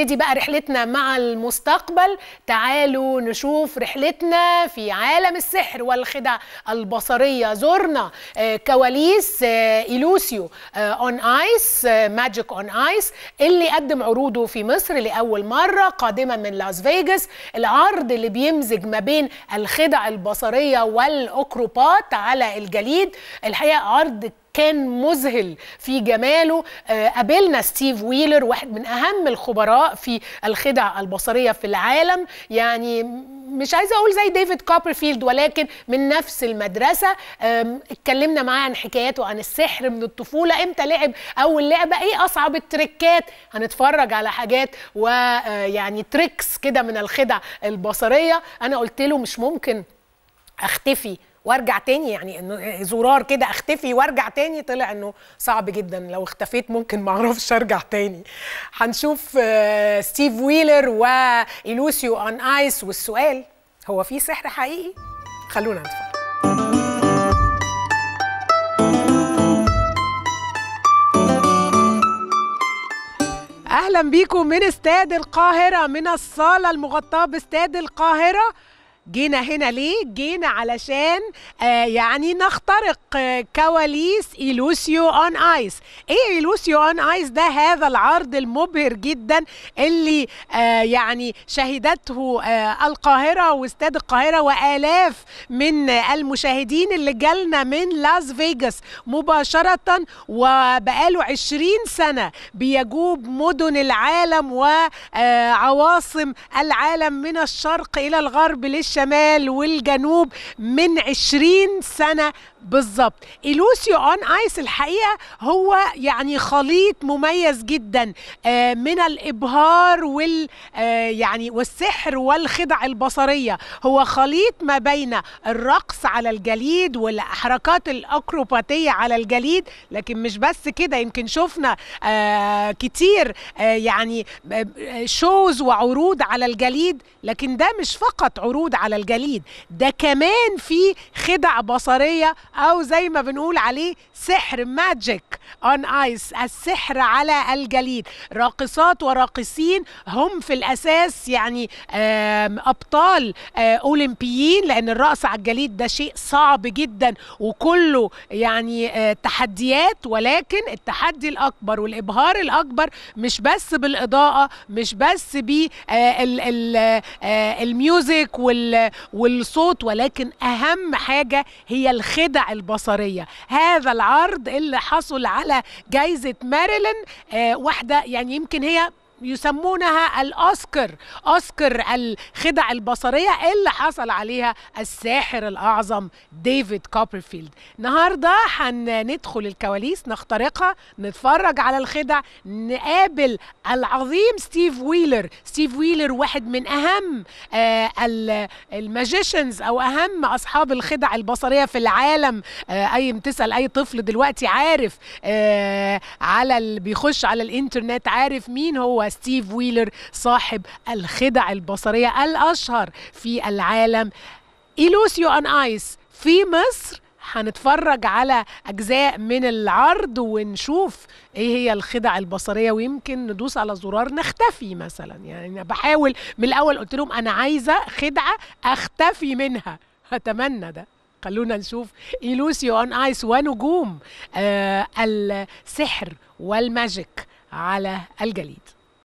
نبتدي بقى رحلتنا مع المستقبل تعالوا نشوف رحلتنا في عالم السحر والخدع البصرية زرنا آه، كواليس آه، إلوسيو أون آيس ماجيك أون آيس اللي قدم عروضه في مصر لأول مرة قادما من لاس فيجاس العرض اللي بيمزج ما بين الخدع البصرية والأكروبات على الجليد الحقيقة عرض كان مذهل في جماله آه، قابلنا ستيف ويلر واحد من اهم الخبراء في الخدع البصريه في العالم يعني مش عايزه اقول زي ديفيد كوبرفيلد ولكن من نفس المدرسه اتكلمنا معاه عن حكاياته عن السحر من الطفوله امتى لعب اول لعبه ايه اصعب التريكات هنتفرج على حاجات ويعني آه، تريكس كده من الخدع البصريه انا قلت له مش ممكن اختفي وارجع تاني يعني انه زرار كده اختفي وارجع تاني طلع انه صعب جدا لو اختفيت ممكن ما اعرفش ارجع تاني هنشوف آه، ستيف ويلر والوسيو اون ايس والسؤال هو في سحر حقيقي خلونا نتفرج اهلا بيكم من استاد القاهره من الصاله المغطاه باستاد القاهره جينا هنا ليه؟ جينا علشان آه يعني نخترق آه، كواليس إيلوسيو أون آيس. إيه إيلوسيو أون آيس ده هذا العرض المبهر جدا اللي آه يعني شهدته آه القاهرة واستاد القاهرة وآلاف من المشاهدين اللي جالنا من لاس فيجاس مباشرة وبقاله 20 سنة بيجوب مدن العالم وعواصم آه، العالم من الشرق إلى الغرب للشرق الشمال والجنوب من 20 سنة بالظبط إلوسيو أون آيس الحقيقة هو يعني خليط مميز جدا آه، من الإبهار وال آه، يعني والسحر والخدع البصرية هو خليط ما بين الرقص على الجليد والحركات الأكروباتية على الجليد لكن مش بس كده يمكن شفنا آه، كتير يعني شوز وعروض على الجليد لكن ده مش فقط عروض على الجليد ده كمان في خدع بصرية أو زي ما بنقول عليه سحر ماجيك أون آيس السحر على الجليد راقصات وراقصين هم في الأساس يعني أبطال آه، أولمبيين لأن الرقص على الجليد ده شيء صعب جدا وكله يعني آه، تحديات ولكن التحدي الأكبر والإبهار الأكبر مش بس بالإضاءة مش بس بالميوزك آه، وال والصوت ولكن اهم حاجه هي الخدع البصريه هذا العرض اللي حصل على جائزه ماريلين آه، واحده يعني يمكن هي يسمونها الاوسكار اوسكار الخدع البصريه اللي حصل عليها الساحر الاعظم ديفيد كوبرفيلد النهارده هندخل الكواليس نخترقها نتفرج على الخدع نقابل العظيم ستيف ويلر ستيف ويلر واحد من اهم آه، الماجيشنز او اهم اصحاب الخدع البصريه في العالم آه، اي تسال اي طفل دلوقتي عارف آه، على بيخش على الانترنت عارف مين هو وستيف ويلر صاحب الخدع البصرية الأشهر في العالم إيلوسيو أن آيس في مصر هنتفرج على اجزاء من العرض ونشوف ايه هي الخدع البصريه ويمكن ندوس على زرار نختفي مثلا يعني انا بحاول من الاول قلت لهم انا عايزه خدعه اختفي منها اتمنى ده خلونا نشوف إيلوسيو أون آيس ونجوم آه السحر والماجيك على الجليد